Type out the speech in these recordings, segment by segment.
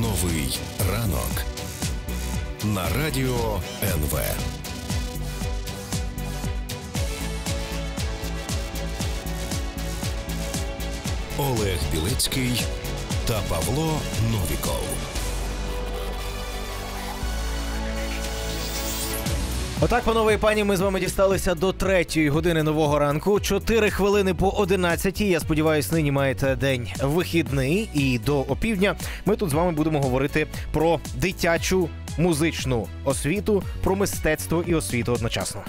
Новий ранок на радіо НВ. Олег Білецький та Павло Новіков. Отак, панове і пані, ми з вами дісталися до третьої години нового ранку. Чотири хвилини по одинадцятій. Я сподіваюсь, нині маєте день вихідний. І до опівдня ми тут з вами будемо говорити про дитячу музичну освіту, про мистецтво і освіту одночасно.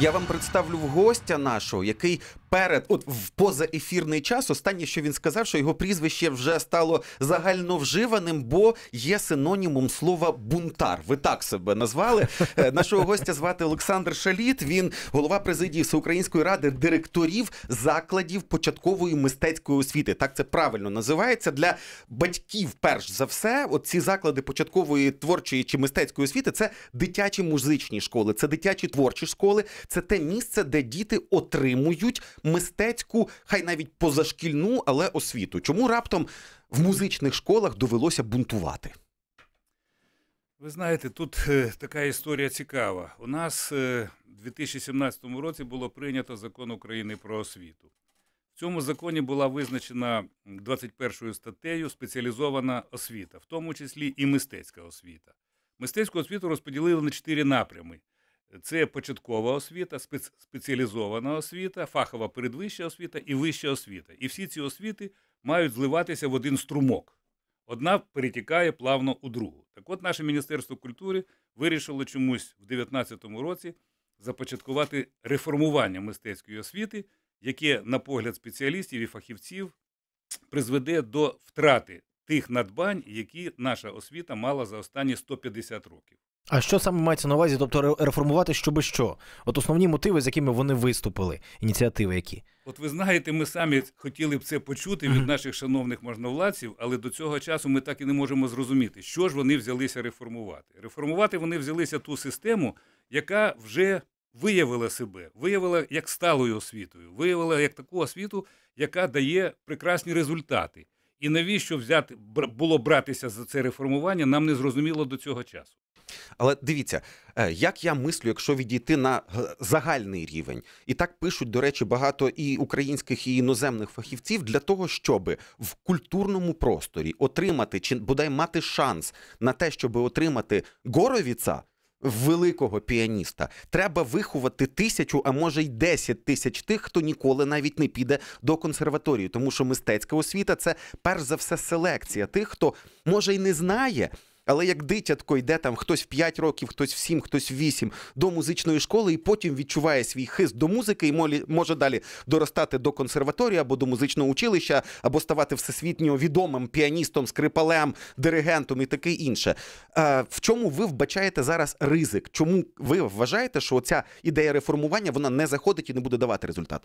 Я вам представлю гостя нашого, який перед от в позаефірний час. Останнє, що він сказав, що його прізвище вже стало загальновживаним, бо є синонімом слова бунтар. Ви так себе назвали. Е, нашого гостя звати Олександр Шаліт. Він голова президії Всеукраїнської ради директорів закладів початкової мистецької освіти. Так це правильно називається для батьків. Перш за все, от ці заклади початкової творчої чи мистецької освіти це дитячі музичні школи, це дитячі творчі школи, це те місце, де діти отримують мистецьку, хай навіть позашкільну, але освіту. Чому раптом в музичних школах довелося бунтувати? Ви знаєте, тут е, така історія цікава. У нас е, у 2017 році було прийнято закон України про освіту. В цьому законі була визначена 21 статтею спеціалізована освіта, в тому числі і мистецька освіта. Мистецьку освіту розподілили на чотири напрями: це початкова освіта, спец... спеціалізована освіта, фахова передвища освіта і вища освіта. І всі ці освіти мають зливатися в один струмок. Одна перетікає плавно у другу. Так от наше Міністерство культури вирішило чомусь в 2019 році започаткувати реформування мистецької освіти, яке, на погляд спеціалістів і фахівців, призведе до втрати тих надбань, які наша освіта мала за останні 150 років. А що саме мається на увазі? Тобто реформувати щоби що? От основні мотиви, з якими вони виступили, ініціативи, які от ви знаєте, ми самі хотіли б це почути від наших шановних можновладців, але до цього часу ми так і не можемо зрозуміти, що ж вони взялися реформувати. Реформувати вони взялися ту систему, яка вже виявила себе, виявила як сталою освітою, виявила як таку освіту, яка дає прекрасні результати. І навіщо взяти було братися за це реформування? Нам не зрозуміло до цього часу. Але дивіться, е, як я мислю, якщо відійти на е, загальний рівень, і так пишуть, до речі, багато і українських і іноземних фахівців для того, щоб в культурному просторі отримати чи бодай мати шанс на те, щоб отримати горовіца. Великого піаніста треба виховати тисячу, а може й десять тисяч тих, хто ніколи навіть не піде до консерваторії, тому що мистецька освіта це перш за все селекція тих, хто може й не знає, але як дитятко йде там хтось в 5 років, хтось в 7, хтось в 8 до музичної школи, і потім відчуває свій хист до музики, і молі може далі доростати до консерваторії або до музичного училища, або ставати всесвітньо відомим піаністом, скрипалем, диригентом і таке інше. Е, в чому ви вбачаєте зараз ризик? Чому ви вважаєте, що ця ідея реформування вона не заходить і не буде давати результат?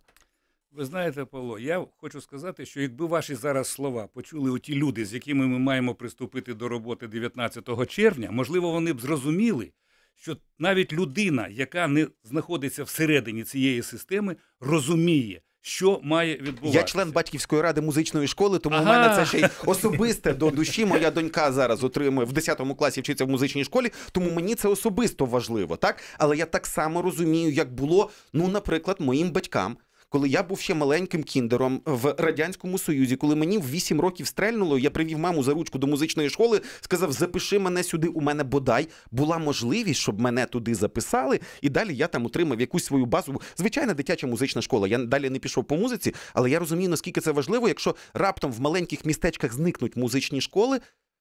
Ви знаєте, Павло, я хочу сказати, що якби ваші зараз слова почули оті люди, з якими ми маємо приступити до роботи 19 червня, можливо, вони б зрозуміли, що навіть людина, яка не знаходиться всередині цієї системи, розуміє. Що має відбуватися? Я член батьківської ради музичної школи, тому ага. в мене це ще й особисте до душі. Моя донька зараз отримує в 10 класі вчиться в музичній школі, тому мені це особисто важливо, так але я так само розумію, як було ну, наприклад, моїм батькам, коли я був ще маленьким кіндером в радянському союзі, коли мені в 8 років стрельнуло, я привів маму за ручку до музичної школи, сказав: Запиши мене сюди. У мене бодай була можливість, щоб мене туди записали, і далі я там отримав якусь свою базу. Звичайна дитяча музична школа. Я далі не пішов по музиці, але я розумію, наскільки це важливо, якщо раптом в маленьких містечках зникнуть музичні школи.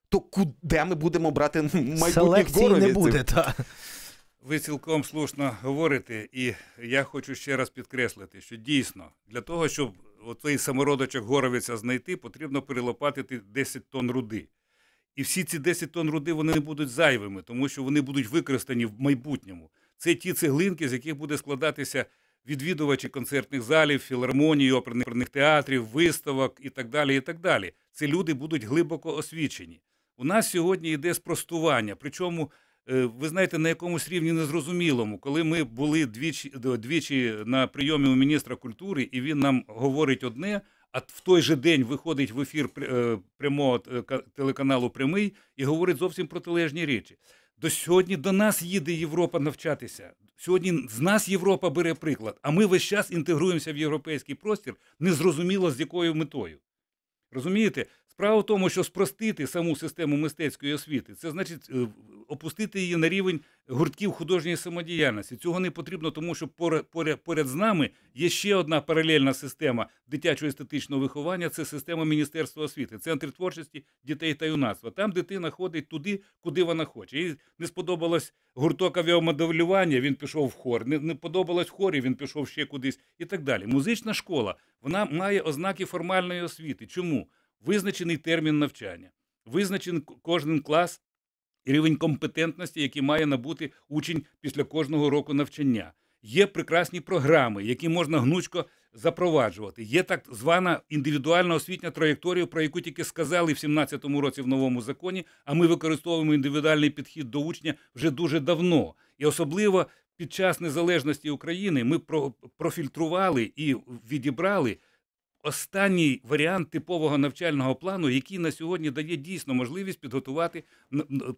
То куди ми будемо брати майбутніх Селекції не буде, та. Ви цілком слушно говорите, і я хочу ще раз підкреслити, що дійсно для того, щоб оцей самородочок горовиця знайти, потрібно перелопатити 10 тонн руди. І всі ці 10 тонн руди вони не будуть зайвими, тому що вони будуть використані в майбутньому. Це ті цеглинки, з яких буде складатися відвідувачі концертних залів, філармонії, оперних театрів, виставок і так далі. і так далі. Ці люди будуть глибоко освічені. У нас сьогодні йде спростування, причому Е, ви знаєте, на якомусь рівні незрозумілому, коли ми були двічі двічі на прийомі у міністра культури, і він нам говорить одне. А в той же день виходить в ефір е, прямого е, телеканалу Прямий і говорить зовсім протилежні речі. До сьогодні до нас їде Європа навчатися. Сьогодні з нас Європа бере приклад, а ми весь час інтегруємося в європейський простір, незрозуміло з якою метою. Розумієте, справа в тому, що спростити саму систему мистецької освіти, це значить опустити її на рівень гуртків художньої самодіяльності. Цього не потрібно, тому що поряд, поряд, поряд з нами є ще одна паралельна система дитячого естетичного виховання це система Міністерства освіти, центр творчості дітей та юнацтва. Там дитина ходить туди, куди вона хоче. Їй не сподобалось гурток авіамоделювання, він пішов в хор. Не, не подобалось в хорі, він пішов ще кудись і так далі. Музична школа вона має ознаки формальної освіти. Чому? Визначений термін навчання, визначений кожен клас рівень компетентності, який має набути учень після кожного року навчання. Є прекрасні програми, які можна гнучко запроваджувати. Є так звана індивідуальна освітня траєкторія, про яку тільки сказали в 17-му році в новому законі. А ми використовуємо індивідуальний підхід до учня вже дуже давно, і особливо під час незалежності України ми профільтрували і відібрали останній варіант типового навчального плану, який на сьогодні дає дійсно можливість підготувати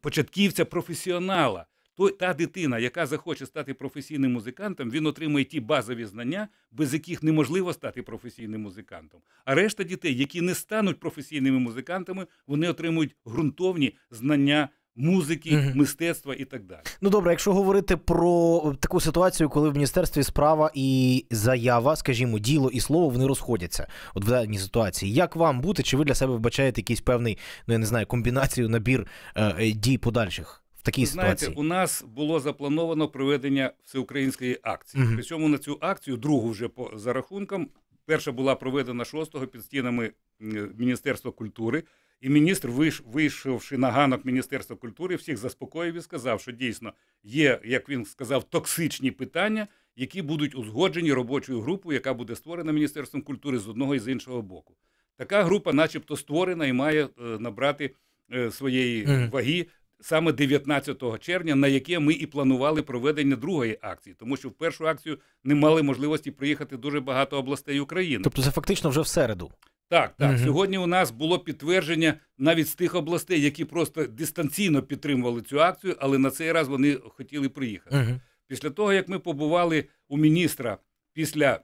початківця професіонала. То та дитина, яка захоче стати професійним музикантом, він отримує ті базові знання, без яких неможливо стати професійним музикантом. А решта дітей, які не стануть професійними музикантами, вони отримують ґрунтовні знання музики, mm мистецтва і так далі. Ну добре, якщо говорити про е, таку ситуацію, коли в міністерстві справа і заява, скажімо, діло і слово вони розходяться. От в даній ситуації, як вам бути, чи ви для себе вбачаєте якийсь певний, ну я не знаю, комбінацію, набір е, е дій подальших? Такій ви знаєте, ситуації. у нас було заплановано проведення всеукраїнської акції. Uh-huh. Причому на цю акцію, другу вже по за рахунком, перша була проведена 6-го під стінами е, Міністерства культури. І міністр, вийшовши на ганок Міністерства культури, всіх заспокоїв і сказав, що дійсно є, як він сказав, токсичні питання, які будуть узгоджені робочою групою, яка буде створена Міністерством культури з одного і з іншого боку. Така група, начебто, створена і має е, набрати е, своєї ваги саме 19 червня, на яке ми і планували проведення другої акції, тому що в першу акцію не мали можливості приїхати дуже багато областей України. Тобто, це фактично вже в середу. Так, так. Угу. Сьогодні у нас було підтвердження навіть з тих областей, які просто дистанційно підтримували цю акцію, але на цей раз вони хотіли приїхати. Угу. Після того, як ми побували у міністра після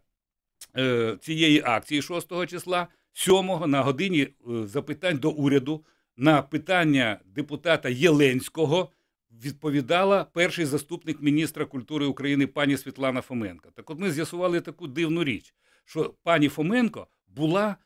е, цієї акції 6 числа, 7-го на годині е, запитань до уряду на питання депутата Єленського. Відповідала перший заступник міністра культури України пані Світлана Фоменко. Так, от ми з'ясували таку дивну річ, що пані Фоменко була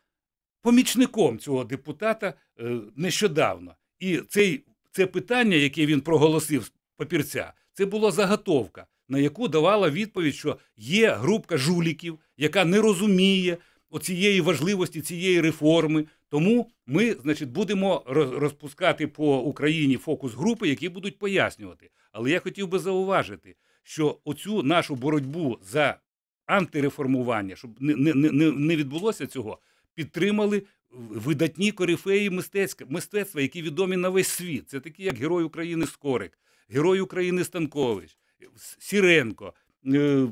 помічником цього депутата е, нещодавно. І цей, це питання, яке він проголосив з папірця, це була заготовка, на яку давала відповідь, що є групка жуліків, яка не розуміє оцієї важливості цієї реформи. Тому ми, значить, будемо розпускати по Україні фокус групи, які будуть пояснювати. Але я хотів би зауважити, що оцю нашу боротьбу за антиреформування, щоб не, не, не, не відбулося цього підтримали видатні корифеї мистецтва, мистецтва, які відомі на весь світ. Це такі, як Герой України Скорик, Герой України Станкович, Сіренко, е,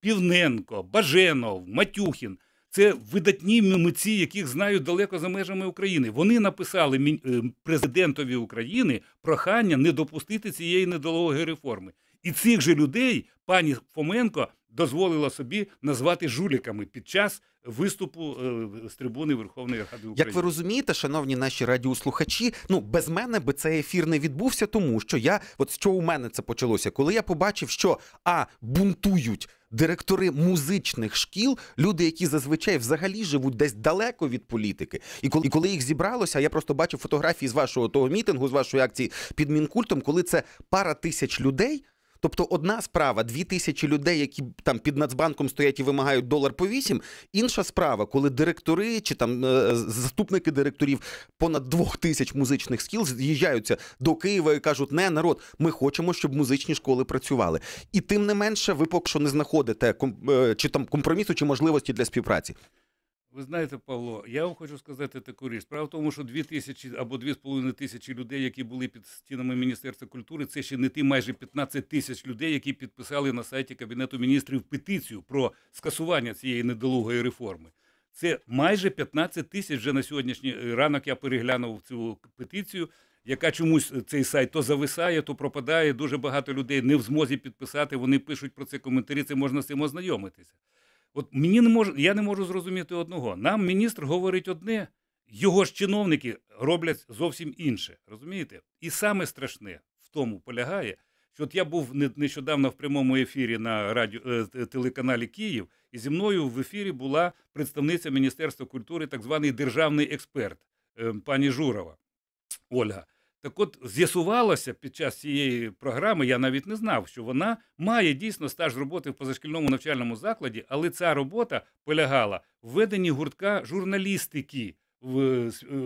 Півненко, Баженов, Матюхін. Це видатні митці, яких знають далеко за межами України. Вони написали е, президентові України прохання не допустити цієї недологої реформи. І цих же людей пані Фоменко дозволила собі назвати жуліками під час виступу е, з трибуни Верховної Ради України. Як ви розумієте, шановні наші радіослухачі, ну без мене би цей ефір не відбувся, тому що я, от що у мене це почалося, коли я побачив, що а бунтують. Директори музичних шкіл, люди, які зазвичай взагалі живуть десь далеко від політики, і коли і коли їх зібралося, я просто бачив фотографії з вашого того мітингу, з вашої акції під мінкультом, коли це пара тисяч людей. Тобто, одна справа дві тисячі людей, які там під Нацбанком стоять і вимагають долар по вісім. Інша справа, коли директори чи там е, заступники директорів понад двох тисяч музичних скіл з'їжджаються до Києва і кажуть: не народ, ми хочемо, щоб музичні школи працювали. І тим не менше, ви поки що не знаходите е, чи там компромісу, чи можливості для співпраці. Ви знаєте, Павло, я вам хочу сказати таку річ. Справа в тому, що дві тисячі або дві з половиною тисячі людей, які були під стінами Міністерства культури, це ще не ті майже 15 тисяч людей, які підписали на сайті Кабінету міністрів петицію про скасування цієї недолугої реформи. Це майже 15 тисяч вже на сьогоднішній е, ранок. Я переглянув цю петицію, яка чомусь е, цей сайт то зависає, то пропадає. Дуже багато людей не в змозі підписати. Вони пишуть про це коментарі. Це можна з цим ознайомитися. От мені не можу, я не можу зрозуміти одного. Нам міністр говорить одне, його ж чиновники роблять зовсім інше. Розумієте? І саме страшне в тому полягає, що от я був нещодавно в прямому ефірі на радіо е, телеканалі Київ, і зі мною в ефірі була представниця Міністерства культури, так званий державний експерт ем, пані Журова Ольга. Так от з'ясувалося під час цієї програми, я навіть не знав, що вона має дійсно стаж роботи в позашкільному навчальному закладі, але ця робота полягала в веденні гуртка журналістики в е, е,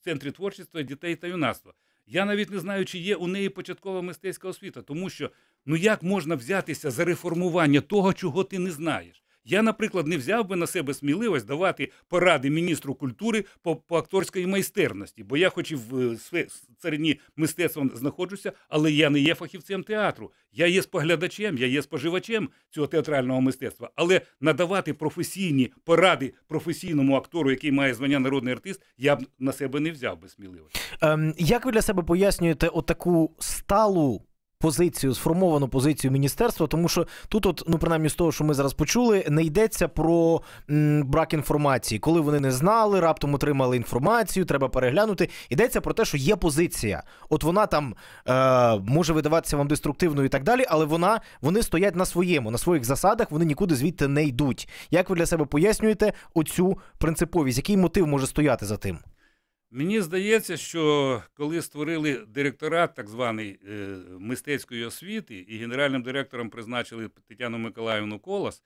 центрі творчості дітей та юнацтва. Я навіть не знаю, чи є у неї початкова мистецька освіта, тому що ну як можна взятися за реформування того, чого ти не знаєш. Я, наприклад, не взяв би на себе сміливость давати поради міністру культури по, по акторській майстерності, бо я хоч і в е, царині мистецтва знаходжуся, але я не є фахівцем театру. Я є споглядачем, я є споживачем цього театрального мистецтва. Але надавати професійні поради професійному актору, який має звання народний артист, я б на себе не взяв би сміливості. Ем, як ви для себе пояснюєте отаку сталу? позицію, сформовану позицію міністерства, тому що тут, от ну принаймні з того, що ми зараз почули, не йдеться про м, брак інформації, коли вони не знали, раптом отримали інформацію, треба переглянути. Йдеться про те, що є позиція. От вона там е, може видаватися вам деструктивною і так далі, але вона вони стоять на своєму, на своїх засадах, вони нікуди звідти не йдуть. Як ви для себе пояснюєте оцю принциповість? Який мотив може стояти за тим? Мені здається, що коли створили директорат так званий е, мистецької освіти, і генеральним директором призначили Тетяну Миколаївну Колос,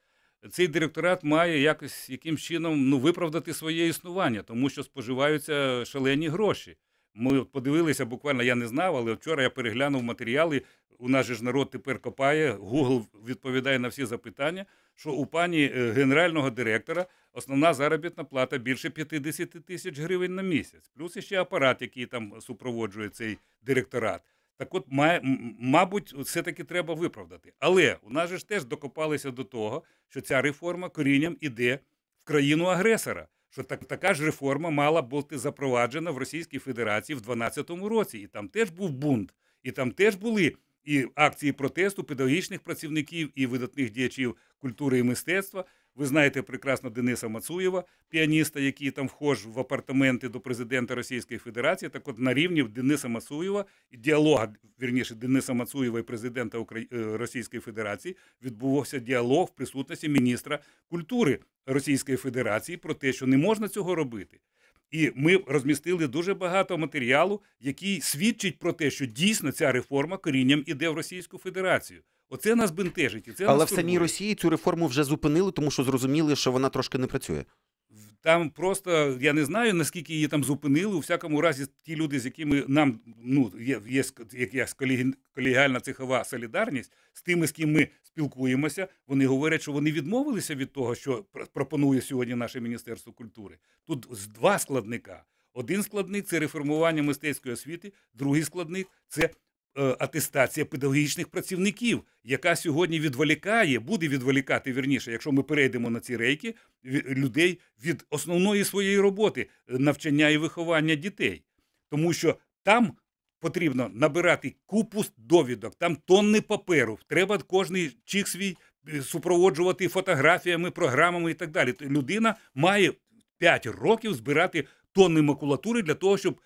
цей директорат має якось яким чином ну, виправдати своє існування, тому що споживаються шалені гроші. Ми от подивилися буквально, я не знав, але вчора я переглянув матеріали. У нас же ж народ тепер копає. Гугл відповідає на всі запитання. Що у пані е, генерального директора основна заробітна плата більше 50 тисяч гривень на місяць, плюс ще апарат, який там супроводжує цей директорат. Так, от, має, мабуть, все таки треба виправдати. Але у нас же ж теж докопалися до того, що ця реформа корінням іде в країну агресора що так, така ж реформа мала бути запроваджена в Російській Федерації в 2012 році, і там теж був бунт, і там теж були і акції протесту педагогічних працівників і видатних діячів культури і мистецтва. Ви знаєте прекрасно Дениса Мацуєва, піаніста, який там вхож в апартаменти до президента Російської Федерації. Так от на рівні Дениса Мацуєва і діалога вірніше Дениса Мацуєва і президента Украї... Е, Російської Федерації відбувався діалог в присутності міністра культури Російської Федерації про те, що не можна цього робити. І ми розмістили дуже багато матеріалу, який свідчить про те, що дійсно ця реформа корінням іде в Російську Федерацію. Оце нас бентежить. І Але нас в самій Росії цю реформу вже зупинили, тому що зрозуміли, що вона трошки не працює. Там просто я не знаю, наскільки її там зупинили. У всякому разі, ті люди, з якими нам ну є є якась колегіальна цехова солідарність з тими, з ким ми спілкуємося, вони говорять, що вони відмовилися від того, що пропонує сьогодні наше міністерство культури. Тут два складника: один складник це реформування мистецької освіти, другий складник це Е, атестація педагогічних працівників, яка сьогодні відволікає, буде відволікати вірніше, якщо ми перейдемо на ці рейки людей від основної своєї роботи е, навчання і виховання дітей, тому що там. Потрібно набирати купу довідок, там тонни паперу. Треба кожний чік свій е, супроводжувати фотографіями, програмами і так далі. Людина має 5 років збирати тонни макулатури для того, щоб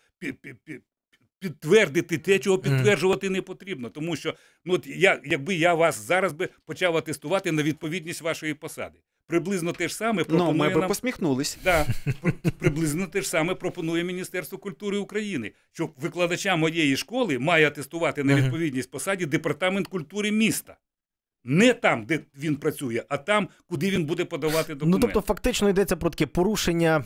підтвердити те, чого підтверджувати не потрібно. Тому що ну от я, якби я вас зараз би почав атестувати на відповідність вашої посади. Приблизно те ж саме ну, пропонує no, ми нам... посміхнулись. Да, приблизно те ж саме пропонує Міністерство культури України, що викладача моєї школи має атестувати на відповідність посаді департамент культури міста. Не там, де він працює, а там, куди він буде подавати ну, документи. Ну тобто, фактично йдеться про таке порушення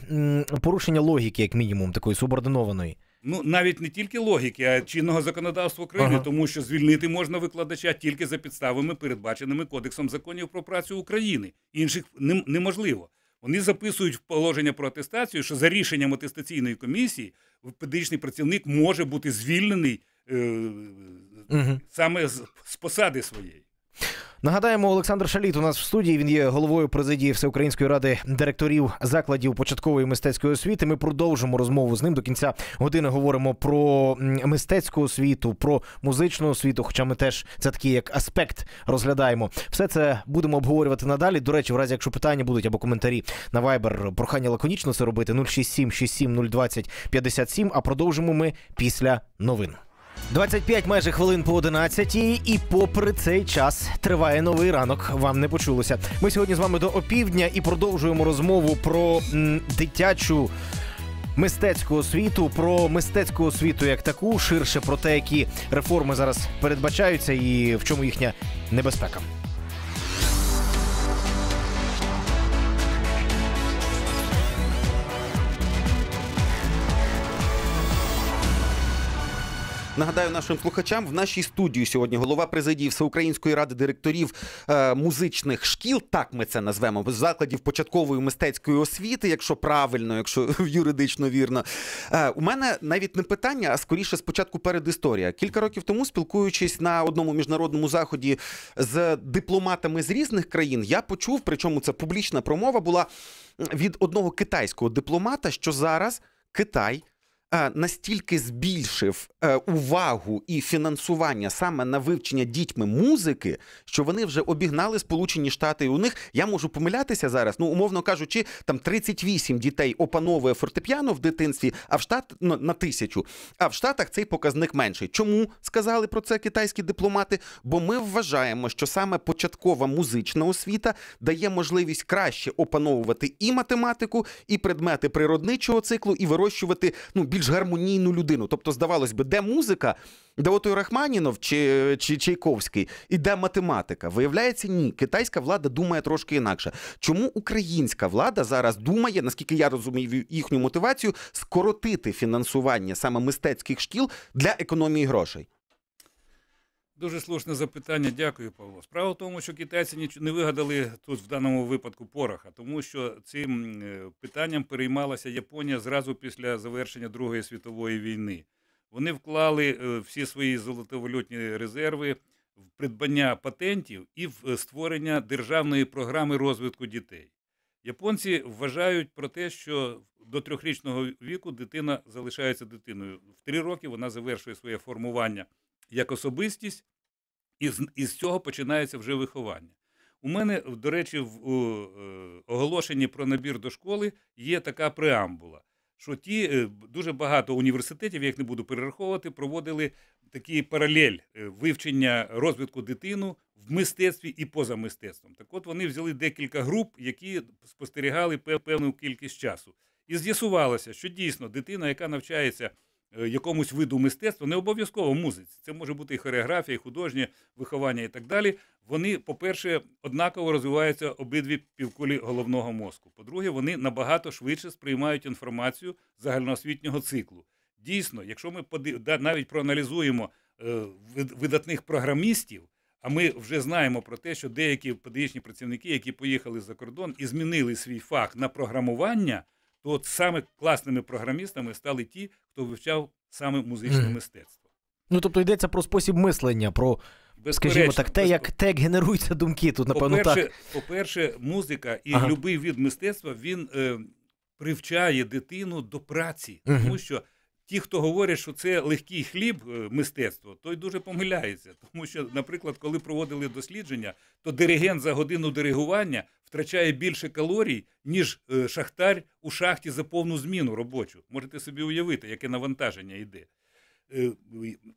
порушення логіки, як мінімум, такої субординованої. Ну навіть не тільки логіки, а чинного законодавства України, ага. тому що звільнити можна викладача тільки за підставами, передбаченими Кодексом законів про працю України. Інших неможливо. Вони записують в положення про атестацію, що за рішенням атестаційної комісії педагогічний працівник може бути звільнений е, угу. саме з, з посади своєї. Нагадаємо, Олександр Шаліт у нас в студії. Він є головою президії Всеукраїнської ради директорів закладів початкової мистецької освіти. Ми продовжимо розмову з ним до кінця години. Говоримо про мистецьку освіту, про музичну освіту. Хоча ми теж це такий як аспект розглядаємо. Все це будемо обговорювати надалі. До речі, в разі якщо питання будуть або коментарі на Viber, прохання лаконічно це робити 067 67 020 57, А продовжимо ми після новин. 25 майже хвилин по 11 і попри цей час триває новий ранок. Вам не почулося. Ми сьогодні з вами до опівдня і продовжуємо розмову про м, дитячу. Мистецьку освіту про мистецьку освіту як таку ширше про те, які реформи зараз передбачаються, і в чому їхня небезпека. Нагадаю нашим слухачам в нашій студії сьогодні голова президії Всеукраїнської ради директорів е, музичних шкіл. Так ми це назвемо закладів початкової мистецької освіти, якщо правильно, якщо юридично вірно. Е, у мене навіть не питання, а скоріше спочатку передісторія. Кілька років тому, спілкуючись на одному міжнародному заході з дипломатами з різних країн, я почув, причому це публічна промова була від одного китайського дипломата, що зараз Китай Е, настільки збільшив е, увагу і фінансування саме на вивчення дітьми музики, що вони вже обігнали Сполучені Штати. І у них я можу помилятися зараз. Ну, умовно кажучи, там 38 дітей опановує фортепіано в дитинстві, а в штат ну, на тисячу. А в штатах цей показник менший. Чому сказали про це китайські дипломати? Бо ми вважаємо, що саме початкова музична освіта дає можливість краще опановувати і математику, і предмети природничого циклу, і вирощувати ну більш більш гармонійну людину. Тобто, здавалось би, де музика, де от Рахманінов чи, чи Чайковський, і де математика. Виявляється, ні, китайська влада думає трошки інакше. Чому українська влада зараз думає, наскільки я розумію їхню мотивацію, скоротити фінансування саме мистецьких шкіл для економії грошей? Дуже слушне запитання. Дякую, Павло. Справа в тому, що китайці нічого не вигадали тут в даному випадку пороха, тому що цим е, питанням переймалася Японія зразу після завершення Другої світової війни. Вони вклали е, всі свої золотовалютні резерви в придбання патентів і в е, створення державної програми розвитку дітей. Японці вважають про те, що до трьохрічного віку дитина залишається дитиною. В три роки вона завершує своє формування як особистість, і з, і з цього починається вже виховання. У мене, до речі, в е, оголошенні про набір до школи є така преамбула, що ті е, дуже багато університетів, як не буду перераховувати, проводили такий паралель е, вивчення розвитку дитину в мистецтві і поза мистецтвом. Так от вони взяли декілька груп, які спостерігали певну кількість часу. І з'ясувалося, що дійсно дитина, яка навчається Е, якомусь виду мистецтва, не обов'язково музиці. Це може бути і хореографія, і художнє виховання, і так далі. Вони, по-перше, однаково розвиваються обидві півкулі головного мозку. По-друге, вони набагато швидше сприймають інформацію загальноосвітнього циклу. Дійсно, якщо ми навіть проаналізуємо е, видатних програмістів. А ми вже знаємо про те, що деякі педагогічні працівники, які поїхали за кордон і змінили свій фах на програмування то от саме класними програмістами стали ті, хто вивчав саме музичне mm. мистецтво. Ну тобто йдеться про спосіб мислення, про скажімо так, те, як те, як генеруються думки. Тут напевно по-перше, так. По-перше, музика і ага. любий від мистецтва він е, привчає дитину до праці, тому що ті, хто говорять, що це легкий хліб, е, мистецтво, той дуже помиляється. Тому що, наприклад, коли проводили дослідження, то диригент за годину диригування втрачає більше калорій, ніж е, шахтар у шахті за повну зміну робочу. Можете собі уявити, яке навантаження йде. Е,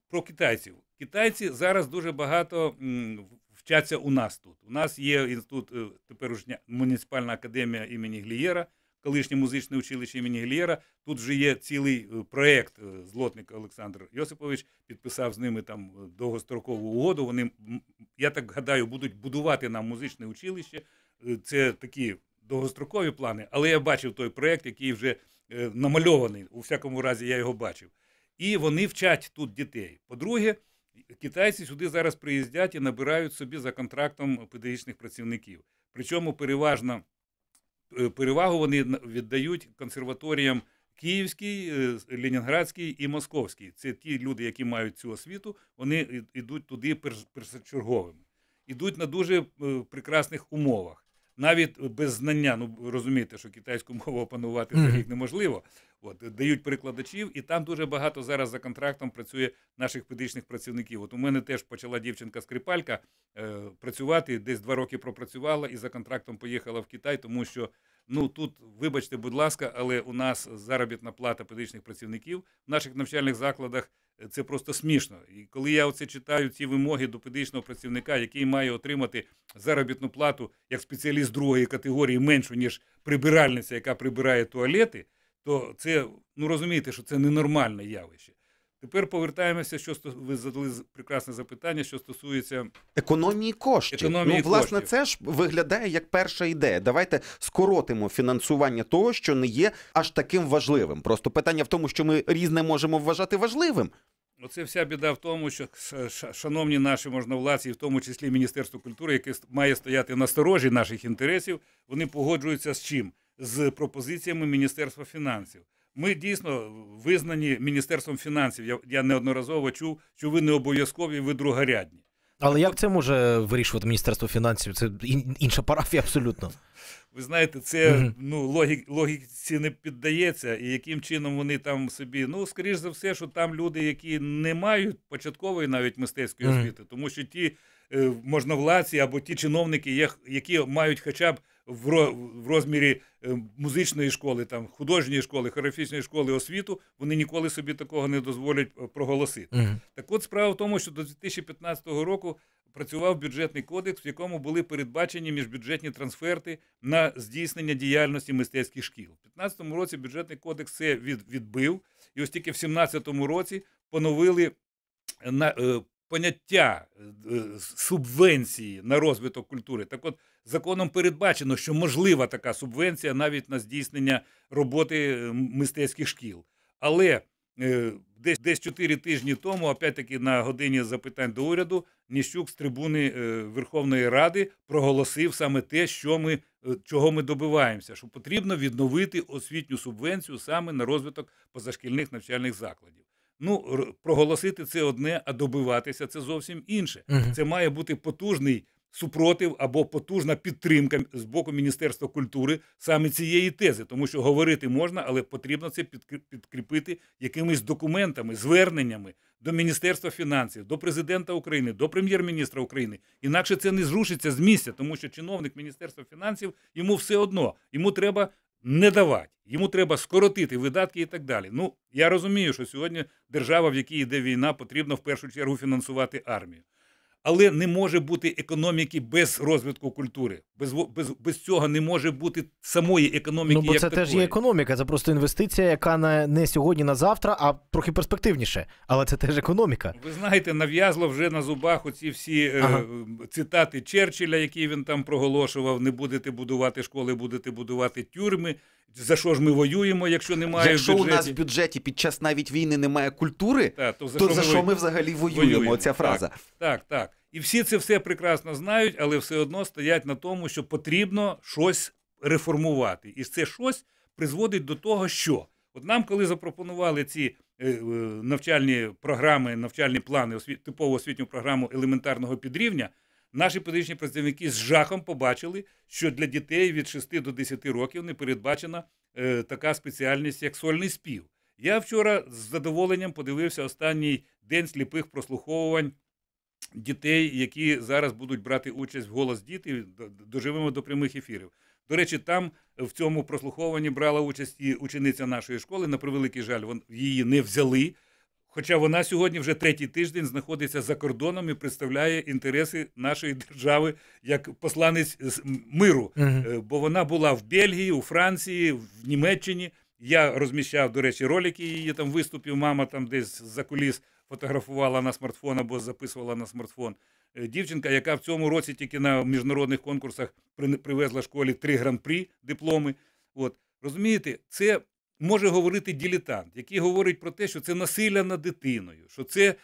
про китайців. Китайці зараз дуже багато вчаться у нас тут. У нас є інститут тепер муніципальна академія імені Глієра колишнє музичне училище імені Гельєра. Тут вже є цілий е, проект. Е, злотник Олександр Йосипович підписав з ними там е, довгострокову угоду. Вони я так гадаю, будуть будувати нам музичне училище. Це такі довгострокові плани, але я бачив той проект, який вже намальований. У всякому разі, я його бачив. І вони вчать тут дітей. По-друге, китайці сюди зараз приїздять і набирають собі за контрактом педагогічних працівників. Причому переважно Е, перевагу вони віддають консерваторіям Київській, е, Ленінградській і Московській. Це ті люди, які мають цю освіту, вони йдуть туди першочерговими. Ідуть на дуже е, прекрасних умовах навіть без знання. Ну розумієте, що китайську мову опанувати за рік неможливо. От дають прикладачів, і там дуже багато зараз за контрактом працює наших педичних працівників. От у мене теж почала дівчинка скрипалька е, працювати десь два роки пропрацювала і за контрактом поїхала в Китай, тому що Ну тут, вибачте, будь ласка, але у нас заробітна плата педагогічних працівників в наших навчальних закладах е, це просто смішно. І коли я оце читаю ці вимоги до педагогічного працівника, який має отримати заробітну плату як спеціаліст другої категорії меншу ніж прибиральниця, яка прибирає туалети, то це ну розумієте, що це ненормальне явище. Тепер повертаємося, що сто ви задали прекрасне запитання, що стосується економії коштів. Економії ну, власне, коштів. це ж виглядає як перша ідея. Давайте скоротимо фінансування того, що не є аж таким важливим. Просто питання в тому, що ми різне можемо вважати важливим. Оце вся біда в тому, що шановні наші можновладці, в тому числі Міністерство культури, яке має стояти на сторожі наших інтересів, вони погоджуються з чим з пропозиціями Міністерства фінансів. Ми дійсно визнані міністерством фінансів. Я я неодноразово чув, що ви не обов'язкові, ви другорядні. Але так, як це може вирішувати міністерство фінансів? Це інша парафія, абсолютно. Ви знаєте, це mm-hmm. ну логік, логіці не піддається, і яким чином вони там собі. Ну, скоріш за все, що там люди, які не мають початкової навіть мистецької освіти, mm-hmm. тому що ті е, можновладці або ті чиновники, які мають хоча б в розмірі е, музичної школи, там художньої школи, хореографічної школи освіту, вони ніколи собі такого не дозволять е, проголосити. Mm. Так, от справа в тому, що до 2015 року працював бюджетний кодекс, в якому були передбачені міжбюджетні трансферти на здійснення діяльності мистецьких шкіл. У 2015 році бюджетний кодекс це відбив, і ось тільки в 2017 році поновили е, на поняття е, субвенції на розвиток культури. Так от законом передбачено, що можлива така субвенція навіть на здійснення роботи е, мистецьких шкіл. Але е, десь десь 4 тижні тому, опять-таки на годині запитань до уряду, Ніщук з трибуни Верховної Ради проголосив саме те, що ми, чого ми добиваємося, що потрібно відновити освітню субвенцію саме на розвиток позашкільних навчальних закладів. Ну, проголосити це одне, а добиватися це зовсім інше. uh Це має бути потужний супротив або потужна підтримка з боку Міністерства культури саме цієї тези, тому що говорити можна, але потрібно це підкріпити якимись документами, зверненнями до Міністерства фінансів, до президента України, до прем'єр-міністра України. Інакше це не зрушиться з місця, тому що чиновник Міністерства фінансів йому все одно йому треба не давати. Йому треба скоротити видатки і так далі. Ну я розумію, що сьогодні держава, в якій йде війна, потрібно в першу чергу фінансувати армію. Але не може бути економіки без розвитку культури. Без без, без цього не може бути самої економіки. Ну, бо як це такої. теж є економіка. Це просто інвестиція, яка на не сьогодні, на завтра, а трохи перспективніше. Але це теж економіка. Ви знаєте, нав'язло вже на зубах оці всі е, ага. е, цитати Черчилля, які він там проголошував: не будете будувати школи, будете будувати тюрми. За що ж ми воюємо, якщо немає якщо бюджеті? у нас в бюджеті під час навіть війни немає культури, та то за то що, за ми... що ми взагалі воюємо? воюємо. Оця фраза так, так. так втрат. І всі це все прекрасно знають, але все одно стоять на тому, що потрібно щось реформувати. І це щось призводить до того, що от нам, коли запропонували ці е, е, навчальні програми, навчальні плани, типову освітню програму елементарного підрівня. Наші педагогічні працівники з жахом побачили, що для дітей від 6 до 10 років не передбачена е, така спеціальність, як сольний спів. Я вчора з задоволенням подивився останній день сліпих прослуховувань дітей, які зараз будуть брати участь в голос діти, доживемо до прямих ефірів. До речі, там е, в цьому прослуховуванні брала участь і учениця нашої школи. На превеликий жаль, її не взяли. Хоча вона сьогодні вже третій тиждень знаходиться за кордоном і представляє інтереси нашої держави як посланець миру. uh Бо вона була в Бельгії, у Франції, в Німеччині. Я розміщав, до речі, ролики її там виступів. Мама там десь за куліс фотографувала на смартфон або записувала на смартфон. Е, дівчинка, яка в цьому році тільки на міжнародних конкурсах привезла школі три гран при дипломи. От розумієте, це може говорити ділітант, який говорить про те, що це насилля над дитиною, що це,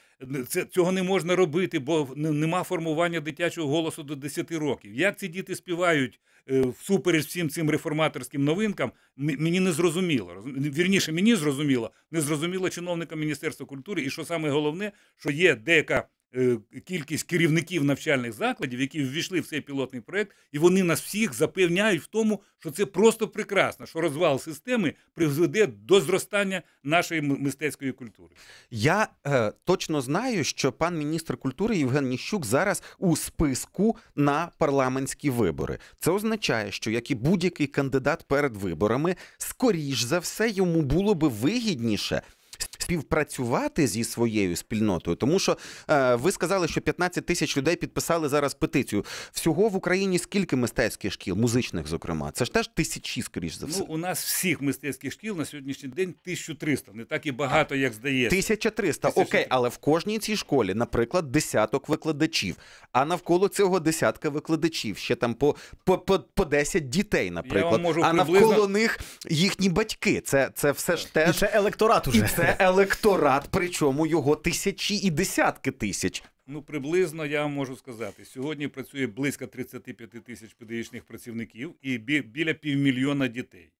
це цього не можна робити, бо нема формування дитячого голосу до 10 років. Як ці діти співають е, всупереч всім цим реформаторським новинкам, мені не зрозуміло. Вірніше, мені зрозуміло, не зрозуміло чиновникам Міністерства культури, і що саме головне, що є деяка. Е, кількість керівників навчальних закладів, які ввійшли в цей пілотний проект, і вони нас всіх запевняють в тому, що це просто прекрасно, що розвал системи призведе до зростання нашої мистецької культури. Я е, точно знаю, що пан міністр культури Євген Ніщук зараз у списку на парламентські вибори. Це означає, що як і будь-який кандидат перед виборами, скоріш за все йому було би вигідніше співпрацювати зі своєю спільнотою, тому що е, ви сказали, що 15 тисяч людей підписали зараз петицію. Всього в Україні скільки мистецьких шкіл, музичних, зокрема, це ж теж тисячі, скоріш за все. Ну, у нас всіх мистецьких шкіл на сьогоднішній день 1300, не так і багато, як здається. 1300, 1300. окей, але в кожній цій школі, наприклад, десяток викладачів. А навколо цього десятка викладачів, ще там по по, по, по 10 дітей, наприклад. Я вам можу а приблизно... навколо них їхні батьки. Це це все ж теж І це електорат уже. І це електорат, причому його тисячі і десятки тисяч. Ну, приблизно я можу сказати, сьогодні працює близько 35 тисяч педагогічних працівників і бі біля півмільйона дітей.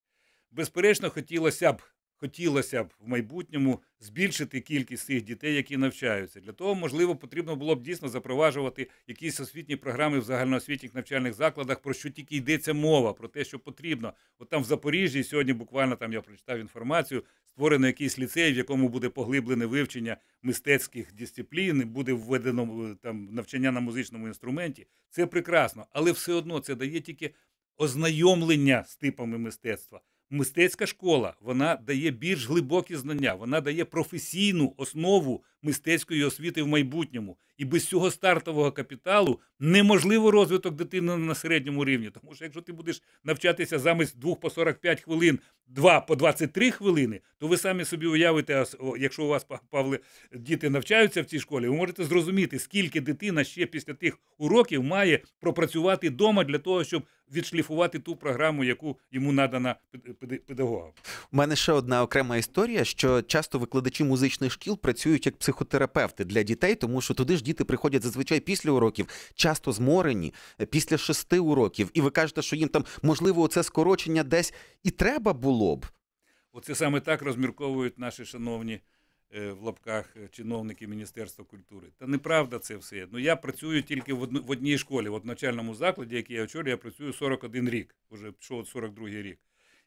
Безперечно, хотілося б хотілося б в майбутньому збільшити кількість цих дітей, які навчаються. Для того, можливо, потрібно було б дійсно запроваджувати якісь освітні програми в загальноосвітніх навчальних закладах, про що тільки йдеться мова, про те, що потрібно. От там в Запоріжжі сьогодні буквально там я прочитав інформацію. Створено якийсь ліцей, в якому буде поглиблене вивчення мистецьких дисциплін, буде введено е, там навчання на музичному інструменті. Це прекрасно, але все одно це дає тільки ознайомлення з типами мистецтва. Мистецька школа вона дає більш глибокі знання, вона дає професійну основу мистецької освіти в майбутньому. І без цього стартового капіталу неможливо розвиток дитини на середньому рівні. Тому що якщо ти будеш навчатися замість двох по 45 хвилин, два по 23 хвилини, то ви самі собі уявите, якщо у вас Павле, діти навчаються в цій школі, ви можете зрозуміти, скільки дитина ще після тих уроків має пропрацювати вдома для того, щоб відшліфувати ту програму, яку йому надана педагогам. У мене ще одна окрема історія, що часто викладачі музичних шкіл працюють як психологи психотерапевти для дітей, тому що туди ж діти приходять зазвичай після уроків, часто зморені, е, після шести уроків. І ви кажете, що їм там можливо це скорочення десь і треба було б. Оце саме так розмірковують наші шановні е, в лапках е, чиновники Міністерства культури. Та неправда це все. Ну я працюю тільки в одній школі, в навчальному закладі, який я очолюю, я працюю 41 рік, вже пішов 42 рік.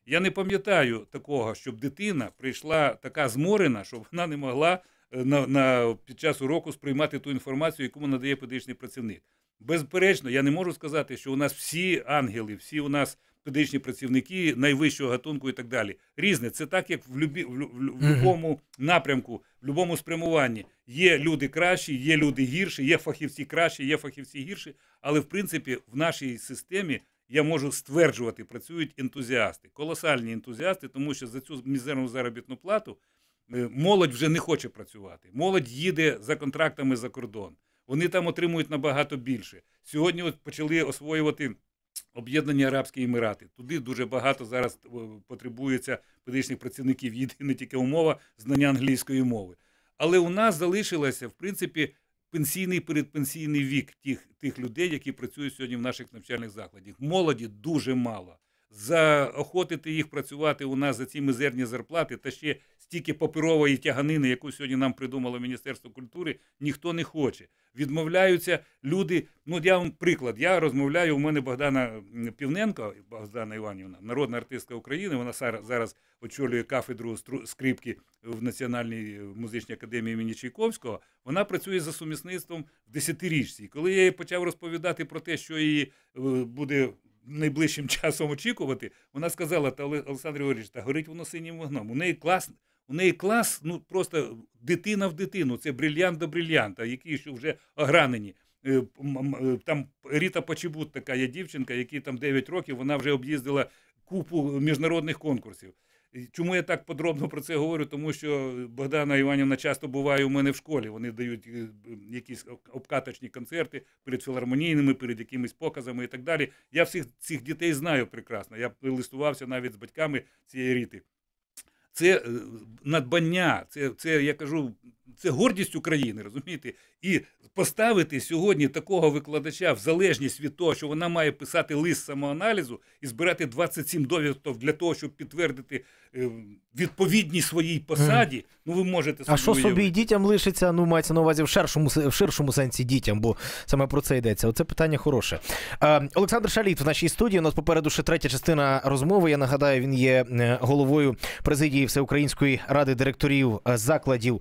Я не пам'ятаю такого, щоб дитина прийшла така зморена, щоб вона не могла на, на, під час уроку сприймати ту інформацію, яку надає педагогічний працівник. Безперечно, я не можу сказати, що у нас всі ангели, всі у нас педагогічні працівники найвищого гатунку і так далі. Різне. Це так, як в любі, в, будь-якому напрямку, в будь-якому спрямуванні. Є люди кращі, є люди гірші, є фахівці кращі, є фахівці гірші. Але в принципі в нашій системі я можу стверджувати, працюють ентузіасти, колосальні ентузіасти, тому що за цю мізерну заробітну плату Е, молодь вже не хоче працювати. Молодь їде за контрактами за кордон. Вони там отримують набагато більше. Сьогодні от почали освоювати Об'єднані Арабські Емірати. Туди дуже багато зараз е, потребується педагогічних працівників. Єдина тільки умова знання англійської мови. Але у нас залишилося, в принципі. Пенсійний передпенсійний вік тих тих людей, які працюють сьогодні в наших навчальних закладах, молоді дуже мало заохотити їх працювати у нас за ці мизерні зарплати та ще стільки паперової тяганини, яку сьогодні нам придумало Міністерство культури, ніхто не хоче. Відмовляються люди. Ну я вам приклад. Я розмовляю. У мене Богдана Півненко, Богдана Іванівна, народна артистка України. Вона зараз очолює кафедру скрипки в Національній е, музичній академії імені Чайковського. Вона працює за сумісництвом в десятирічці. Коли я їй почав розповідати про те, що її е, буде найближчим часом очікувати. Вона сказала, та Олександр Георгійович, та горить воно синім вогном. У неї клас, у неї клас, ну просто дитина в дитину. Це брильянт до брильянта, які ще вже огранені. Е, е, там Ріта Почебут така є дівчинка, якій там 9 років, вона вже об'їздила купу міжнародних конкурсів. Чому я так подробно про це говорю? Тому що Богдана Іванівна часто буває у мене в школі. Вони дають е, якісь обкаточні концерти перед філармонійними, перед якимись показами і так далі. Я всіх цих дітей знаю прекрасно. Я листувався навіть з батьками цієї ріти. Це е, надбання, це це я кажу це гордість України, розумієте? І поставити сьогодні такого викладача в залежність від того, що вона має писати лист самоаналізу і збирати 27 довідків для того, щоб підтвердити е, відповідність своїй посаді. Ну ви можете собі А що собі і дітям лишиться? Ну мається на увазі в ширшому в ширшому сенсі дітям, бо саме про це йдеться. Оце питання хороше. Е, Олександр Шаліт в нашій студії. У нас попереду ще третя частина розмови. Я нагадаю, він є е, головою президії Всеукраїнської ради директорів закладів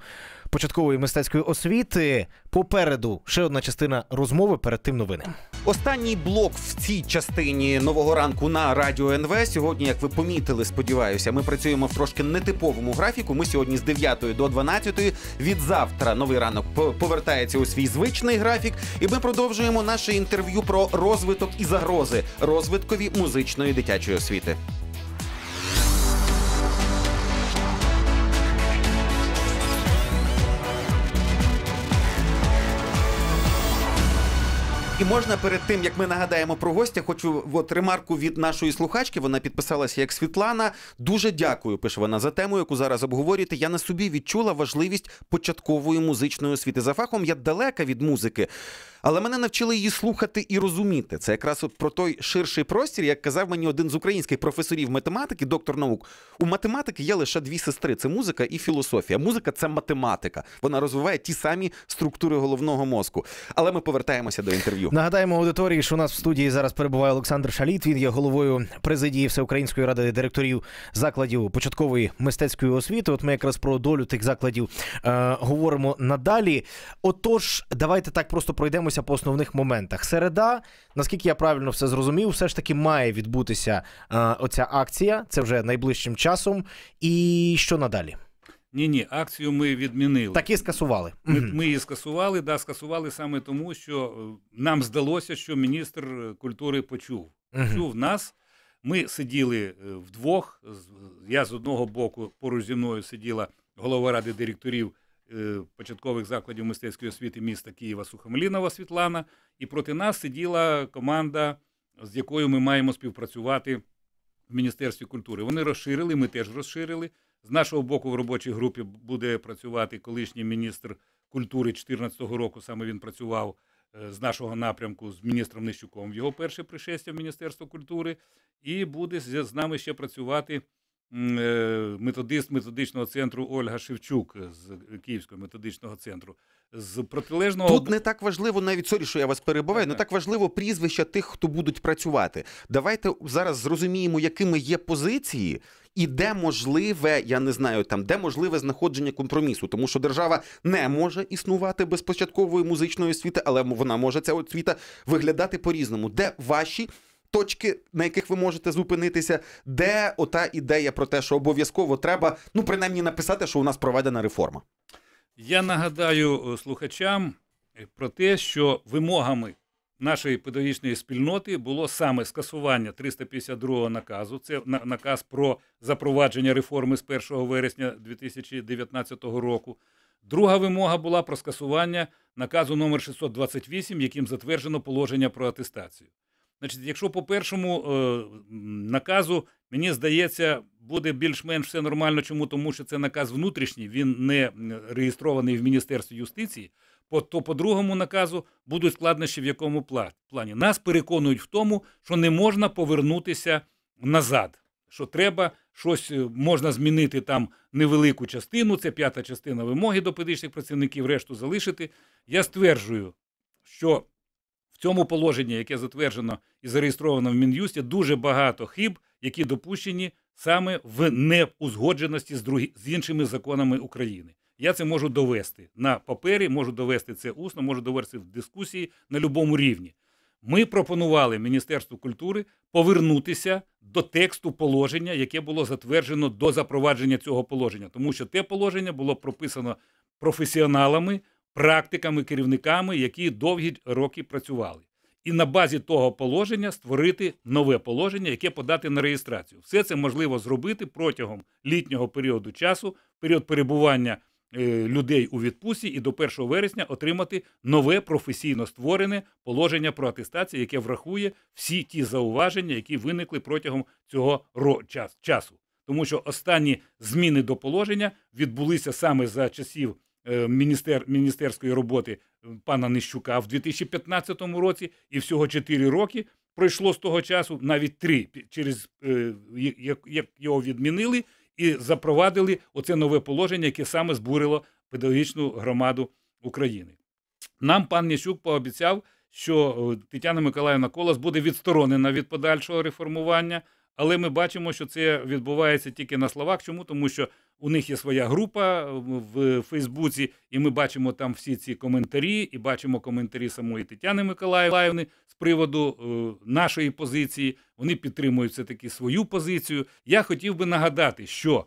початкової мистецької освіти. Попереду ще одна частина розмови. Перед тим новини. Останній блок в цій частині нового ранку на радіо НВ. Сьогодні, як ви помітили, сподіваюся, ми працюємо в трошки нетиповому графіку. Ми сьогодні з 9 до 12. Від завтра новий ранок повертається у свій звичний графік, і ми продовжуємо наше інтерв'ю про розвиток і загрози розвиткові музичної дитячої освіти. І можна перед тим, як ми нагадаємо про гостя, хочу от ремарку від нашої слухачки. Вона підписалася як Світлана. Дуже дякую, пише вона за тему, яку зараз обговорюєте. Я на собі відчула важливість початкової музичної освіти. За фахом я далека від музики. Але мене навчили її слухати і розуміти. Це якраз от про той ширший простір, як казав мені один з українських професорів математики, доктор наук. У математики є лише дві сестри: це музика і філософія. Музика це математика. Вона розвиває ті самі структури головного мозку. Але ми повертаємося до інтерв'ю. Нагадаємо аудиторії, що у нас в студії зараз перебуває Олександр Шаліт. Він є головою президії Всеукраїнської ради директорів закладів початкової мистецької освіти. От ми якраз про долю тих закладів е, говоримо надалі. Отож, давайте так просто пройдемо пройдемося по основних моментах. Середа, наскільки я правильно все зрозумів, все ж таки має відбутися е, оця акція. Це вже найближчим часом. І що надалі? Ні, ні, акцію ми відмінили. Так і скасували. Ми, ми її скасували, да, скасували саме тому, що е, нам здалося, що міністр е, культури почув. Почув нас. Ми сиділи е, вдвох. Я з одного боку поруч зі мною сиділа голова ради директорів. Е, початкових закладів мистецької освіти міста Києва Сухомлінова Світлана. І проти нас сиділа команда, з якою ми маємо співпрацювати в Міністерстві культури. Вони розширили, ми теж розширили. З нашого боку в робочій групі буде працювати колишній міністр культури 2014 року. Саме він працював е, з нашого напрямку з міністром Нищуком в його перше пришестя в Міністерство культури, і буде з нами ще працювати. Е, методист методичного центру Ольга Шевчук з Київського методичного центру. З протилежного тут не так важливо навіть сорі, що я вас перебуваю. Не так важливо прізвища тих, хто будуть працювати. Давайте зараз зрозуміємо, якими є позиції, і де можливе, я не знаю, там де можливе знаходження компромісу, тому що держава не може існувати без початкової музичної освіти, але вона може ця освіта виглядати по різному, де ваші точки, на яких ви можете зупинитися, де ота ідея про те, що обов'язково треба, ну принаймні написати, що у нас проведена реформа. Я нагадаю е, слухачам е, про те, що вимогами нашої педагогічної спільноти було саме скасування 352-го наказу. Це наказ про запровадження реформи з 1 вересня 2019 року. Друга вимога була про скасування наказу номер 628 яким затверджено положення про атестацію. Значить, якщо по першому е, наказу, мені здається, буде більш-менш все нормально. Чому тому, що це наказ внутрішній, він не е, реєстрований в Міністерстві юстиції. По, то по другому наказу будуть складнощі в якому плані. Нас переконують в тому, що не можна повернутися назад, що треба щось е, можна змінити там невелику частину. Це п'ята частина вимоги до педичних працівників, решту залишити. Я стверджую, що цьому положенні, яке затверджено і зареєстровано в мін'юсті, дуже багато хиб, які допущені саме в неузгодженості з другі з іншими законами України. Я це можу довести на папері, можу довести це усно, можу довести в дискусії на будь-якому рівні. Ми пропонували Міністерству культури повернутися до тексту положення, яке було затверджено до запровадження цього положення, тому що те положення було прописано професіоналами практиками, керівниками, які довгі роки працювали. І на базі того положення створити нове положення, яке подати на реєстрацію. Все це можливо зробити протягом літнього періоду часу, період перебування е, людей у відпустці і до 1 вересня отримати нове професійно створене положення про атестацію, яке врахує всі ті зауваження, які виникли протягом цього часу. Тому що останні зміни до положення відбулися саме за часів. Е, міністер, міністерської роботи пана Нищука в 2015 році, і всього 4 роки пройшло з того часу, навіть 3, через е, як, як його відмінили і запровадили оце нове положення, яке саме збурило педагогічну громаду України. Нам пан Нищук пообіцяв, що е, Тетяна Миколаївна колос буде відсторонена від подальшого реформування. Але ми бачимо, що це відбувається тільки на словах. Чому? Тому що у них є своя група в Фейсбуці, і ми бачимо там всі ці коментарі, і бачимо коментарі самої Тетяни Миколаївни з приводу е, нашої позиції. Вони підтримують все таки свою позицію. Я хотів би нагадати, що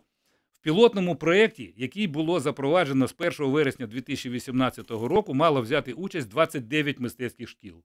в пілотному проєкті, який було запроваджено з 1 вересня 2018 року, мало взяти участь 29 мистецьких шкіл.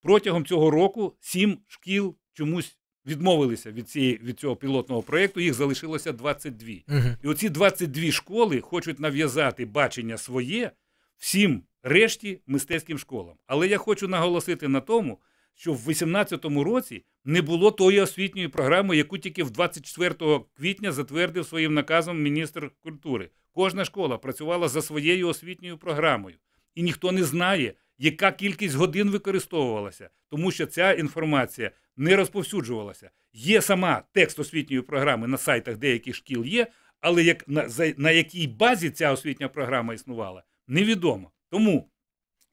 Протягом цього року 7 шкіл чомусь відмовилися від цієї від цього пілотного проєкту, їх залишилося 22. Угу. І оці 22 школи хочуть нав'язати бачення своє всім решті мистецьким школам. Але я хочу наголосити на тому, що в 2018 році не було тої освітньої програми, яку тільки в 24 квітня затвердив своїм наказом міністр культури. Кожна школа працювала за своєю освітньою програмою, і ніхто не знає, яка кількість годин використовувалася, тому що ця інформація не розповсюджувалася. Є сама текст освітньої програми на сайтах деяких шкіл є, але як на, на якій базі ця освітня програма існувала, невідомо. Тому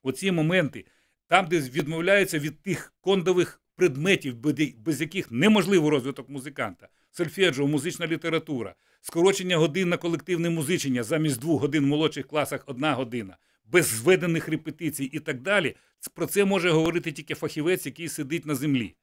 оці моменти, там, де відмовляються від тих кондових предметів, без яких неможливий розвиток музиканта, сольфеджіо, музична література, скорочення годин на колективне музичення замість двох годин в молодших класах одна година без зведених репетицій і так далі, про це може говорити тільки фахівець, який сидить на землі.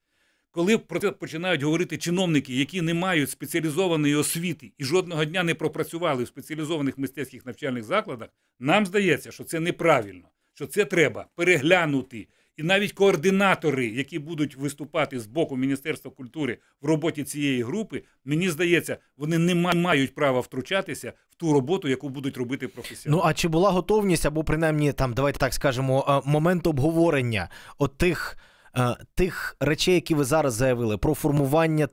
Коли про це починають говорити чиновники, які не мають спеціалізованої освіти і жодного дня не пропрацювали в спеціалізованих мистецьких навчальних закладах, нам здається, що це неправильно, що це треба переглянути. І навіть координатори, які будуть виступати з боку Міністерства культури в роботі цієї групи, мені здається, вони не мають права втручатися в ту роботу, яку будуть робити професіонали. Ну а чи була готовність або принаймні там, давайте так скажемо, е, момент обговорення от тих, е, тих речей, які ви зараз заявили, про формування?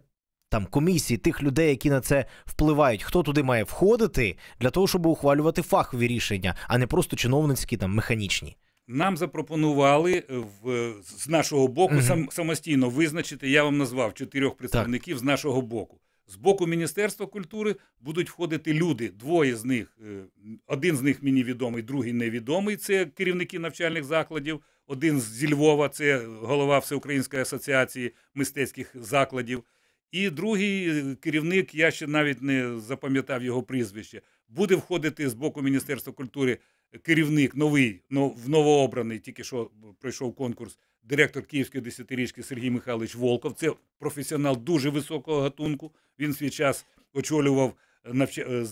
Там комісії тих людей, які на це впливають, хто туди має входити для того, щоб ухвалювати фахові рішення, а не просто чиновницькі там механічні. Нам запропонували е, в, е, з нашого боку mm сам, самостійно визначити, я вам назвав чотирьох представників так. з нашого боку. З боку Міністерства культури будуть входити люди. Двоє з них. Е, один з них мені відомий, другий невідомий. Це керівники навчальних закладів. Один зі Львова, це голова Всеукраїнської асоціації мистецьких закладів. І другий керівник, я ще навіть не запам'ятав його прізвище, буде входити з боку Міністерства культури керівник новий, в новообраний, тільки що пройшов конкурс. Директор Київської десятирічки Сергій Михайлович Волков. Це професіонал дуже високого гатунку. Він свій час очолював навч... Е, е,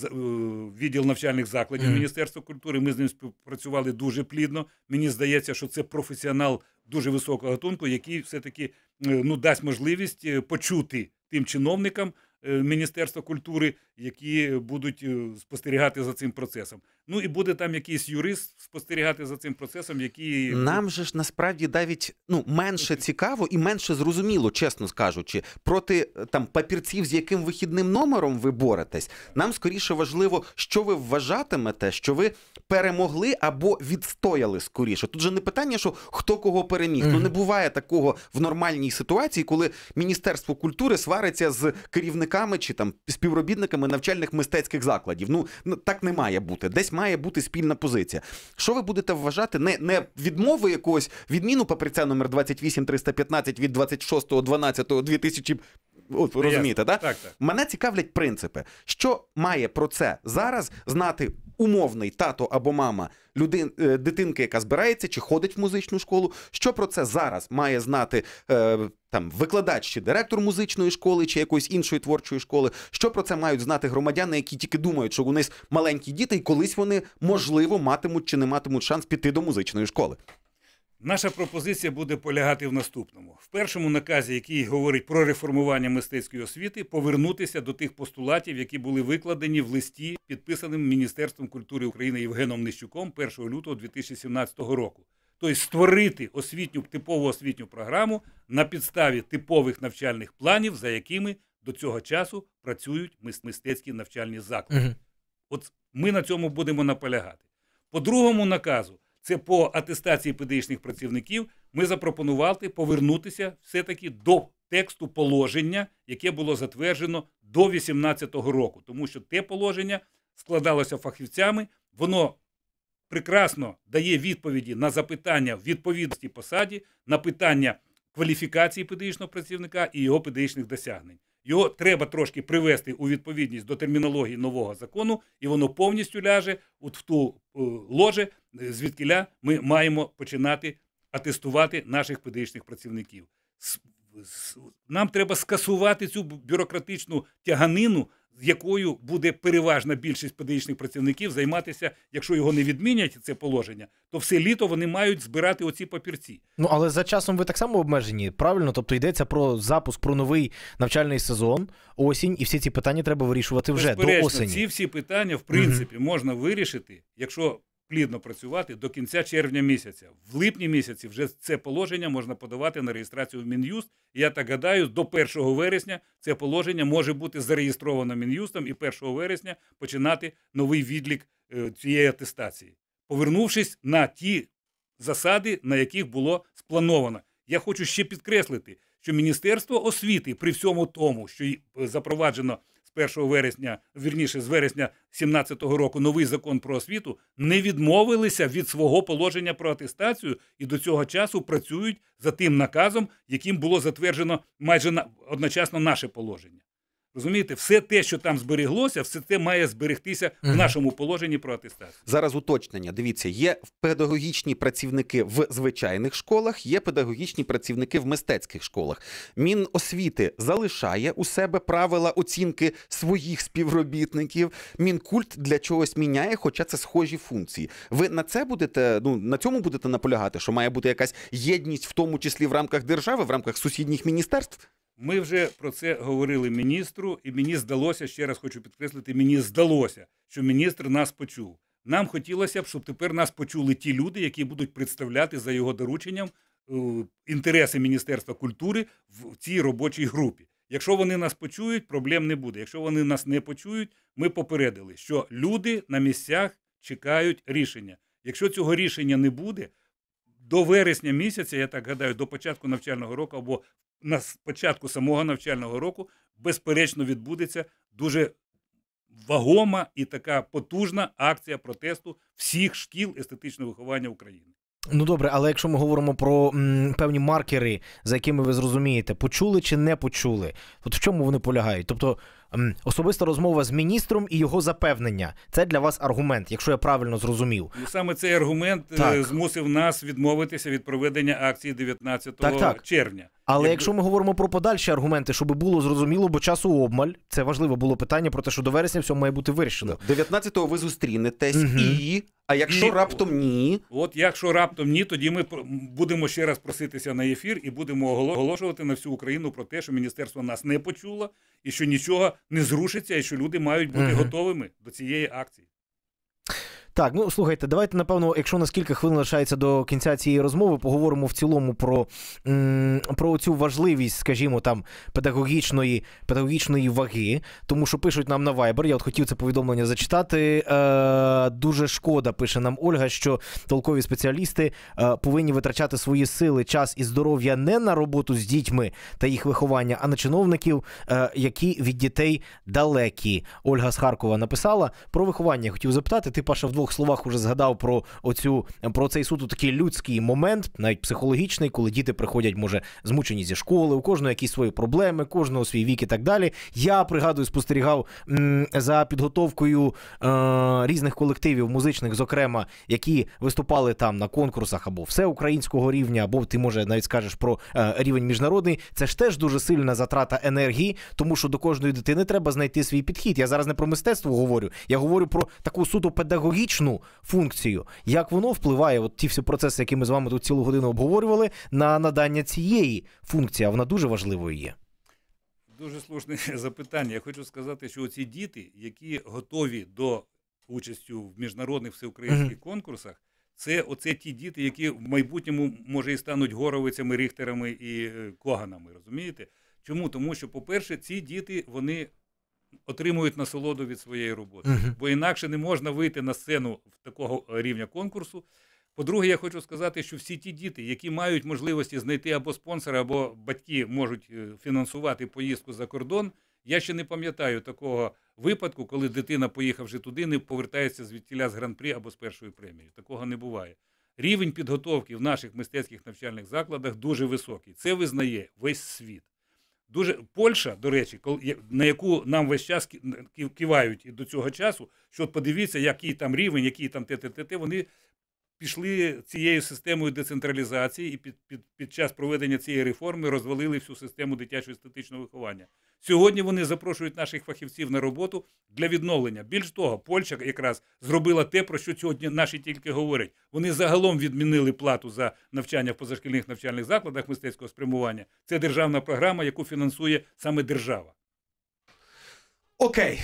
відділ навчальних закладів mm. Міністерства культури. Ми з ним співпрацювали дуже плідно. Мені здається, що це професіонал дуже високого гатунку, який все-таки е, ну дасть можливість почути тим чиновникам Міністерства культури, які будуть спостерігати за цим процесом. Ну і буде там якийсь юрист спостерігати за цим процесом, який нам же ж насправді навіть ну менше цікаво і менше зрозуміло, чесно скажучи, проти е, там папірців, з яким вихідним номером ви боретесь. Нам скоріше важливо, що ви вважатимете, що ви перемогли або відстояли скоріше. Тут же не питання, що хто кого переміг. Mm -hmm. Ну не буває такого в нормальній ситуації, коли міністерство культури свариться з керівниками чи там співробітниками навчальних мистецьких закладів. Ну так не має бути. Десь має бути спільна позиція. Що ви будете вважати? Не не відмови якогось відміну папірця номер 28315 від 26.12.2000 От ну, розумієте, да? так, так мене цікавлять принципи, що має про це зараз знати умовний тато або мама людин, е, дитинки, яка збирається чи ходить в музичну школу. Що про це зараз має знати е, там викладач чи директор музичної школи чи якоїсь іншої творчої школи? Що про це мають знати громадяни, які тільки думають, що у них маленькі діти, і колись вони можливо матимуть чи не матимуть шанс піти до музичної школи? Наша пропозиція буде полягати в наступному: в першому наказі, який говорить про реформування мистецької освіти, повернутися до тих постулатів, які були викладені в листі, підписаним Міністерством культури України Євгеном Нищуком 1 лютого 2017 року. Тобто створити освітню типову освітню програму на підставі типових навчальних планів, за якими до цього часу працюють мистецькі навчальні заклади. Угу. От ми на цьому будемо наполягати. По другому наказу це по атестації педагогічних працівників, ми запропонували повернутися все-таки до тексту положення, яке було затверджено до 2018 року, тому що те положення складалося фахівцями, воно прекрасно дає відповіді на запитання в відповідності посаді, на питання кваліфікації педагогічного працівника і його педагогічних досягнень. Його треба трошки привести у відповідність до термінології нового закону, і воно повністю ляже от в ту е, ложе, Е, звідкіля ми маємо починати атестувати наших педагогічних працівників. Нам треба скасувати цю бюрократичну тяганину, якою буде переважна більшість педагогічних працівників займатися, якщо його не відмінять, це положення, то все літо вони мають збирати оці папірці. Ну але за часом ви так само обмежені, правильно? Тобто йдеться про запуск, про новий навчальний сезон, осінь, і всі ці питання треба вирішувати вже до осені. Ці всі питання, в принципі, mm можна вирішити, якщо плідно працювати до кінця червня місяця. В липні місяці вже це положення можна подавати на реєстрацію в мін'юст. Я так гадаю, до 1 вересня це положення може бути зареєстровано мін'юстом і 1 вересня починати новий відлік е, цієї атестації, повернувшись на ті засади, на яких було сплановано. Я хочу ще підкреслити, що Міністерство освіти при всьому тому, що е, запроваджено з 1 вересня, вірніше з вересня 2017 року новий закон про освіту, не відмовилися від свого положення про атестацію і до цього часу працюють за тим наказом, яким було затверджено майже одночасно наше положення. Розумієте, все те, що там зберіглося, все це має зберегтися в нашому положенні про атестацію. Зараз уточнення. Дивіться, є педагогічні працівники в звичайних школах, є педагогічні працівники в мистецьких школах. Міносвіти залишає у себе правила оцінки своїх співробітників. Мінкульт для чогось міняє, хоча це схожі функції. Ви на це будете ну на цьому будете наполягати, що має бути якась єдність, в тому числі в рамках держави, в рамках сусідніх міністерств. Ми вже про це говорили міністру, і мені здалося, ще раз хочу підкреслити, мені здалося, що міністр нас почув. Нам хотілося б, щоб тепер нас почули ті люди, які будуть представляти за його дорученням е, інтереси Міністерства культури в цій робочій групі. Якщо вони нас почують, проблем не буде. Якщо вони нас не почують, ми попередили, що люди на місцях чекають рішення. Якщо цього рішення не буде, до вересня місяця, я так гадаю, до початку навчального року або на початку самого навчального року, безперечно, відбудеться дуже вагома і така потужна акція протесту всіх шкіл естетичного виховання України. Ну добре, але якщо ми говоримо про м, певні маркери, за якими ви зрозумієте, почули чи не почули, от в чому вони полягають? Тобто Особиста розмова з міністром і його запевнення це для вас аргумент, якщо я правильно зрозумів. І ну, Саме цей аргумент е, так. змусив нас відмовитися від проведення акції 19 так, так. червня. Але Як... якщо ми говоримо про подальші аргументи, щоб було зрозуміло, бо часу обмаль це важливе було питання про те, що до вересня все має бути вирішено. 19-го ви зустрінетесь угу. і. А якщо і... раптом ні, от якщо раптом ні, тоді ми будемо ще раз проситися на ефір і будемо оголошувати на всю Україну про те, що міністерство нас не почуло і що нічого не зрушиться, і що люди мають бути готовими до цієї акції. Так, ну слухайте, давайте напевно, якщо наскільки хвилин лишається до кінця цієї розмови, поговоримо в цілому про про цю важливість, скажімо, там педагогічної педагогічної ваги, тому що пишуть нам на Viber, Я от хотів це повідомлення зачитати. Е, Дуже шкода, пише нам Ольга, що толкові спеціалісти е, повинні витрачати свої сили, час і здоров'я не на роботу з дітьми та їх виховання, а на чиновників, е, які від дітей далекі. Ольга з Харкова написала про виховання. хотів запитати, ти Паша, в двох словах уже згадав про оцю про цей суто такий людський момент, навіть психологічний, коли діти приходять, може, змучені зі школи, у кожного якісь свої проблеми, кожного свій вік і так далі. Я пригадую, спостерігав м, за підготовкою е, різних колективів музичних, зокрема, які виступали там на конкурсах або всеукраїнського рівня, або ти може навіть скажеш про е, рівень міжнародний. Це ж теж дуже сильна затрата енергії, тому що до кожної дитини треба знайти свій підхід. Я зараз не про мистецтво говорю, я говорю про таку суто педагогічну практичну функцію, як воно впливає, от ті всі процеси, які ми з вами тут цілу годину обговорювали, на надання цієї функції, а вона дуже важливою є. Дуже слушне запитання. Я хочу сказати, що ці діти, які готові до участі в міжнародних всеукраїнських конкурсах, це оце ті діти, які в майбутньому може і стануть горовицями, ріхтерами і е, коганами. Розумієте? Чому? Тому що, по-перше, ці діти вони отримують насолоду від своєї роботи. uh Бо інакше не можна вийти на сцену в такого е, рівня конкурсу. По-друге, я хочу сказати, що всі ті діти, які мають можливості знайти або спонсора, або батьки можуть е, фінансувати поїздку за кордон. Я ще не пам'ятаю такого випадку, коли дитина, поїхавши туди, не повертається звідтіля з гран при або з першою премією. Такого не буває. Рівень підготовки в наших мистецьких навчальних закладах дуже високий. Це визнає весь світ. Дуже Польща, до речі, на яку нам весь час кивають і до цього часу, що подивіться, який там рівень, який там те. ТТТ, вони пішли цією системою децентралізації і під, під, під час проведення цієї реформи розвалили всю систему дитячого естетичного виховання. Сьогодні вони запрошують наших фахівців на роботу для відновлення. Більш того, Польща якраз зробила те, про що сьогодні наші тільки говорять. Вони загалом відмінили плату за навчання в позашкільних навчальних закладах мистецького спрямування. Це державна програма, яку фінансує саме держава. Окей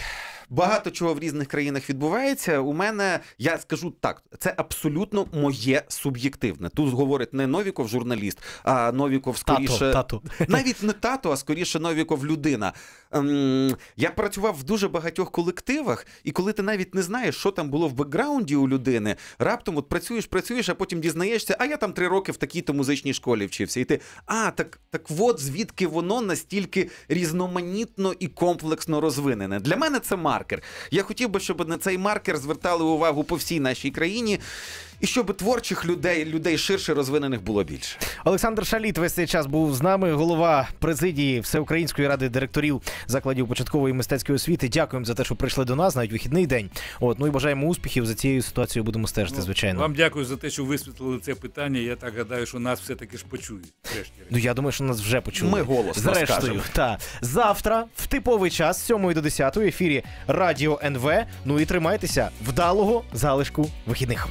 багато чого в різних країнах відбувається. У мене я скажу так, це абсолютно моє суб'єктивне. Тут говорить не Новіков, журналіст, а Новіков скоріше тату, тату. навіть не тато, а скоріше Новіков людина. Ем, я працював в дуже багатьох колективах, і коли ти навіть не знаєш, що там було в бекграунді у людини, раптом от працюєш, працюєш, а потім дізнаєшся, а я там три роки в такій-то музичній школі вчився. І ти а так, так от звідки воно настільки різноманітно і комплексно розвинене. Для мене це має маркер. Я хотів би, щоб на цей маркер звертали увагу по всій нашій країні і щоб творчих людей, людей ширше розвинених було більше. Олександр Шаліт весь цей час був з нами, голова президії Всеукраїнської ради директорів закладів початкової мистецької освіти. Дякуємо за те, що прийшли до нас навіть вихідний день. От ну і бажаємо успіхів за цією ситуацією. Будемо стежити. Ну, звичайно, вам дякую за те, що висвітлили це питання. Я так гадаю, що нас все таки ж почують. Ну я думаю, що нас вже почули. Ми голос зрештою. Та завтра в типовий час з 7 до 10 в ефірі Радіо НВ. Ну і тримайтеся вдалого залишку вихідних.